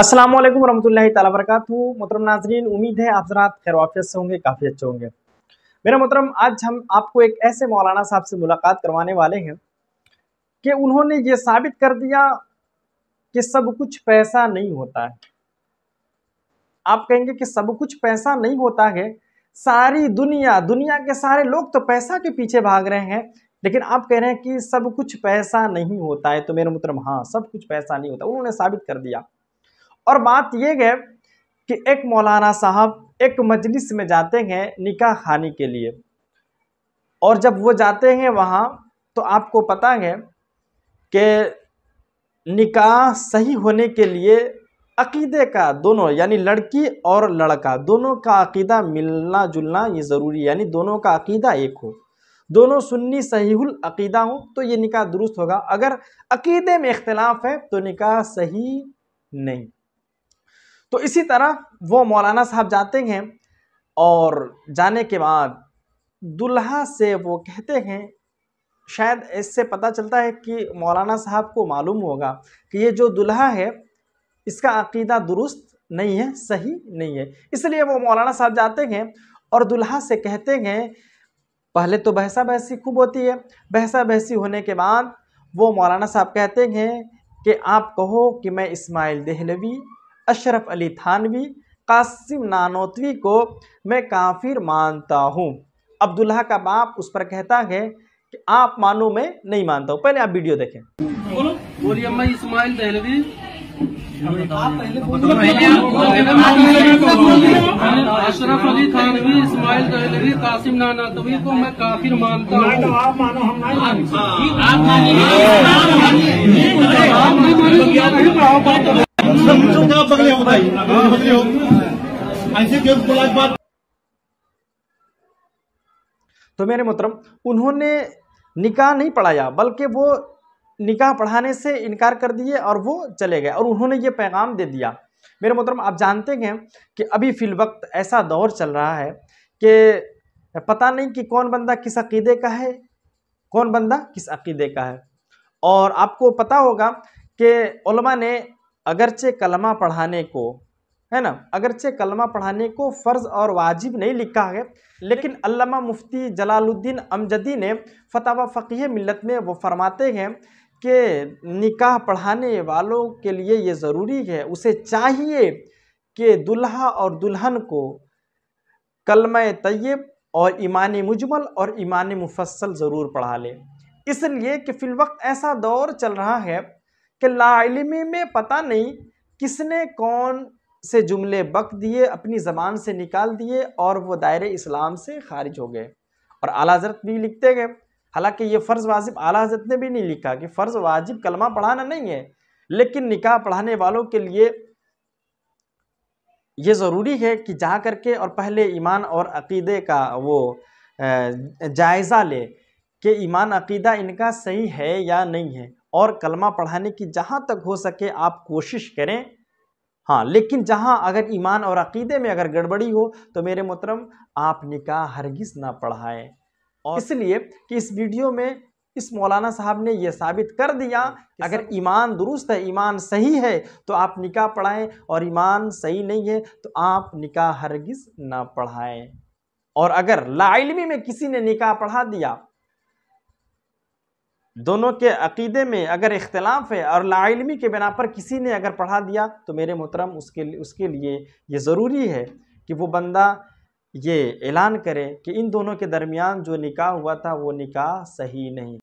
असलम वरहमल तबरक मोहतरम नाजरीन उम्मीद है आप जरात खैर से होंगे काफ़ी अच्छे होंगे मेरा मोहतरम आज हम आपको एक ऐसे मौलाना साहब से मुलाकात करवाने वाले हैं कि उन्होंने ये साबित कर दिया कि सब कुछ पैसा नहीं होता है आप कहेंगे कि सब कुछ पैसा नहीं होता है सारी दुनिया दुनिया के सारे लोग तो पैसा के पीछे भाग रहे हैं लेकिन आप कह रहे हैं कि सब कुछ पैसा नहीं होता है तो मेरा मोहरम हाँ सब कुछ पैसा नहीं होता उन्होंने साबित कर दिया और बात यह है कि एक मौलाना साहब एक मजलिस में जाते हैं निकाह खानी के लिए और जब वो जाते हैं वहाँ तो आपको पता है कि निकाह सही होने के लिए अकीदे का दोनों यानी लड़की और लड़का दोनों का अकीदा मिलना जुलना ये ज़रूरी यानी दोनों का अकीदा एक हो दोनों सुन्नी सहीहुल अकीदा हो तो ये निकाह दुरुस्त होगा अगर अकीदे में इख्तलाफ है तो निकाह सही नहीं तो इसी तरह वो मौलाना साहब जाते हैं और जाने के बाद दुल्हा से वो कहते हैं शायद इससे पता चलता है कि मौलाना साहब को मालूम होगा कि ये जो दुल्हा है इसका अकीदा दुरुस्त नहीं है सही नहीं है इसलिए वो मौलाना साहब जाते हैं और दुल्हा से कहते हैं पहले तो बहसा बहसी खूब होती है बहसा बहसी होने के बाद वो मौलाना साहब कहते हैं कि आप कहो कि मैं इस्माइल दहलवी अशरफ अली थानवी कासिम नानोतवी को मैं काफिर मानता हूँ अब्दुल्ला का बाप उस पर कहता है कि आप मानो मैं नहीं मानता हूँ पहले आप वीडियो देखें अशरफ अली थानवी इसमाइल दहलवी कासिम नानातवी को मैं काफिर मानता हूँ आप मानो हम नहीं आप तो मेरे मोहतरम उन्होंने निकाह नहीं पढ़ाया बल्कि वो निकाह पढ़ाने से इनकार कर दिए और वो चले गए और उन्होंने ये पैगाम दे दिया मेरे मोहतरम आप जानते हैं कि अभी फिल वक्त ऐसा दौर चल रहा है कि पता नहीं कि कौन बंदा किस अकीदे का है कौन बंदा किस अकीदे का है और आपको पता होगा कि ने अगरचे कलमा पढ़ाने को है ना अगरचे कलमा पढ़ाने को फ़र्ज और वाजिब नहीं लिखा है लेकिन अल्लामा मुफ्ती जलालुद्दीन अमजदी ने फतवा फ़कीह मिलत में वो फरमाते हैं कि निकाह पढ़ाने वालों के लिए ये ज़रूरी है उसे चाहिए कि दुल्हा और दुल्हन को कलम तयब और ईमान मुजमल और ईमान मुफसल ज़रूर पढ़ा ले इसलिए कि फ़िलवक्त ऐसा दौर चल रहा है कि लाइलमी में पता नहीं किसने कौन से जुमले बक दिए अपनी ज़बान से निकाल दिए और वो दायरे इस्लाम से खारिज हो गए और आला हजरत भी लिखते गए हालांकि ये फ़र्ज़ वाजिब आला हजरत ने भी नहीं लिखा कि फ़र्ज़ वाजिब कलमा पढ़ाना नहीं है लेकिन निकाह पढ़ाने वालों के लिए ये ज़रूरी है कि जा कर के और पहले ईमान और अकीदे का वो जायज़ा ले कि ईमान अकीदा इनका सही है या नहीं है और कलमा पढ़ाने की जहाँ तक हो सके आप कोशिश करें हाँ लेकिन जहाँ अगर ईमान और अकीदे में अगर गड़बड़ी हो तो मेरे मोहतरम आप निकाह हरगिज़ ना पढ़ाएं और इसलिए कि इस वीडियो में इस मौलाना साहब ने यह साबित कर दिया कि अगर ईमान दुरुस्त है ईमान सही है तो आप निकाह पढ़ाएं और ईमान सही नहीं है तो आप निकाह हरगिज़ ना पढ़ाएं और अगर लाइलमी में किसी ने निकाह पढ़ा दिया दोनों के अकीदे में अगर इख्तलाफ है और लाइलमी के बिना पर किसी ने अगर पढ़ा दिया तो मेरे मोहतरम उसके उसके लिए ये ज़रूरी है कि वो बंदा ये ऐलान करे कि इन दोनों के दरमियान जो निकाह हुआ था वो निकाह सही नहीं